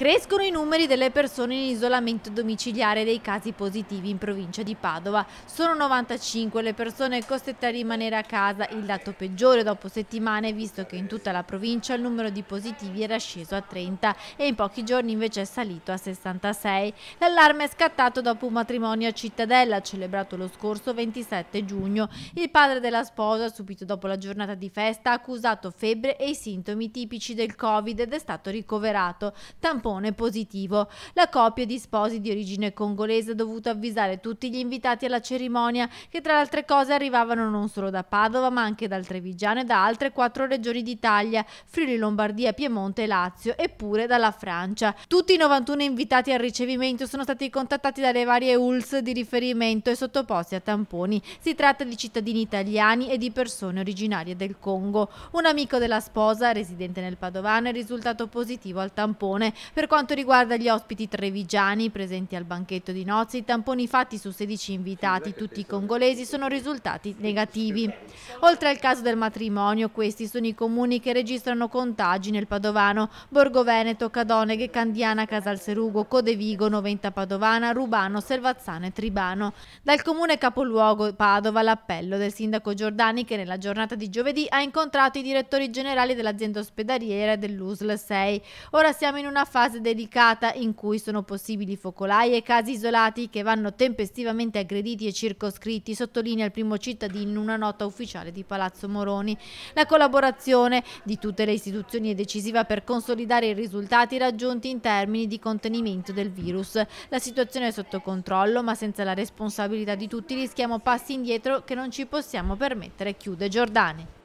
Crescono i numeri delle persone in isolamento domiciliare dei casi positivi in provincia di Padova. Sono 95 le persone costrette a rimanere a casa, il dato peggiore dopo settimane visto che in tutta la provincia il numero di positivi era sceso a 30 e in pochi giorni invece è salito a 66. L'allarme è scattato dopo un matrimonio a Cittadella celebrato lo scorso 27 giugno. Il padre della sposa, subito dopo la giornata di festa, ha accusato febbre e i sintomi tipici del Covid ed è stato ricoverato. Tampone tampone positivo. La coppia di sposi di origine congolese ha dovuto avvisare tutti gli invitati alla cerimonia che tra le altre cose arrivavano non solo da Padova ma anche dal Trevigiano e da altre quattro regioni d'Italia, Friuli, Lombardia, Piemonte e Lazio, eppure dalla Francia. Tutti i 91 invitati al ricevimento sono stati contattati dalle varie ULS di riferimento e sottoposti a tamponi. Si tratta di cittadini italiani e di persone originarie del Congo. Un amico della sposa, residente nel Padovano, è risultato positivo al tampone. Per quanto riguarda gli ospiti trevigiani presenti al banchetto di nozze, i tamponi fatti su 16 invitati, tutti congolesi, sono risultati negativi. Oltre al caso del matrimonio, questi sono i comuni che registrano contagi nel Padovano, Borgo Veneto, Cadoneghe, Candiana, Casalserugo, Codevigo, Noventa Padovana, Rubano, Selvazzano e Tribano. Dal comune capoluogo Padova l'appello del sindaco Giordani che nella giornata di giovedì ha incontrato i direttori generali dell'azienda ospedaliera dell'USL 6. Ora siamo in una fase fase delicata in cui sono possibili focolai e casi isolati che vanno tempestivamente aggrediti e circoscritti, sottolinea il primo cittadino in una nota ufficiale di Palazzo Moroni. La collaborazione di tutte le istituzioni è decisiva per consolidare i risultati raggiunti in termini di contenimento del virus. La situazione è sotto controllo, ma senza la responsabilità di tutti rischiamo passi indietro che non ci possiamo permettere, chiude Giordani.